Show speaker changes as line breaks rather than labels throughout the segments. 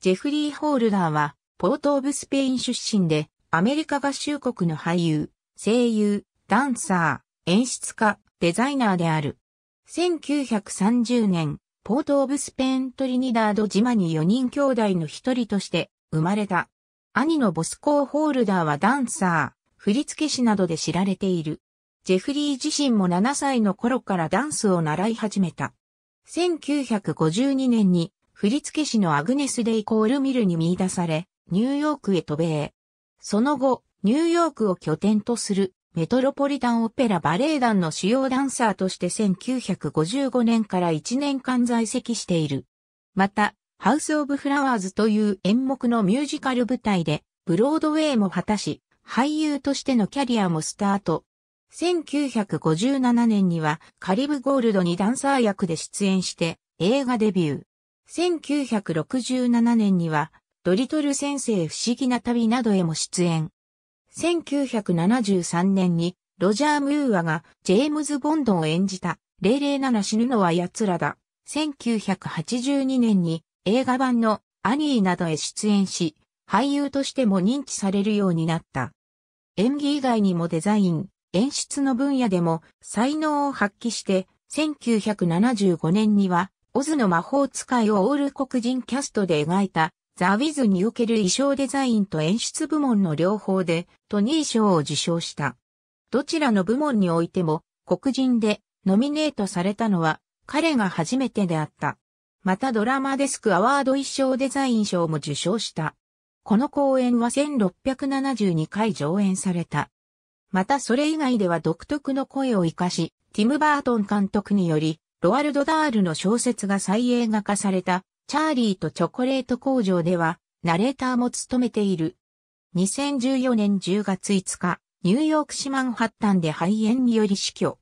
ジェフリー・ホールダーは、ポート・オブ・スペイン出身で、アメリカ合衆国の俳優、声優、ダンサー、演出家、デザイナーである。1930年、ポート・オブ・スペイン・トリニダード島に4人兄弟の一人として生まれた。兄のボスコー・ホールダーはダンサー、振付師などで知られている。ジェフリー自身も7歳の頃からダンスを習い始めた。1952年に振付師のアグネス・デイ・コール・ミルに見出され、ニューヨークへ渡米。その後、ニューヨークを拠点とするメトロポリタンオペラバレエ団の主要ダンサーとして1955年から1年間在籍している。また、ハウス・オブ・フラワーズという演目のミュージカル舞台で、ブロードウェイも果たし、俳優としてのキャリアもスタート。1957年にはカリブゴールドにダンサー役で出演して映画デビュー。1967年には、ドリトル先生不思議な旅などへも出演。1973年に、ロジャー・ムーアがジェームズ・ボンドを演じた、007死ぬのは奴らだ。1982年に映画版のアニーなどへ出演し、俳優としても認知されるようになった。演技以外にもデザイン、演出の分野でも才能を発揮して、1975年にはオズの魔法使いをオール黒人キャストで描いた、ザ・ウィズにおける衣装デザインと演出部門の両方でトニー賞を受賞した。どちらの部門においても黒人でノミネートされたのは彼が初めてであった。またドラマデスクアワード衣装デザイン賞も受賞した。この公演は1672回上演された。またそれ以外では独特の声を活かし、ティム・バートン監督によりロワルド・ダールの小説が再映画化された、チャーリーとチョコレート工場では、ナレーターも務めている。2014年10月5日、ニューヨーク市マンハッタンで肺炎により死去。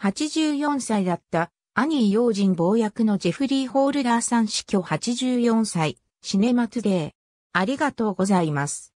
84歳だったアニー用心暴役のジェフリー・ホールダーさん死去84歳、シネマトゥデー。ありがとうございます。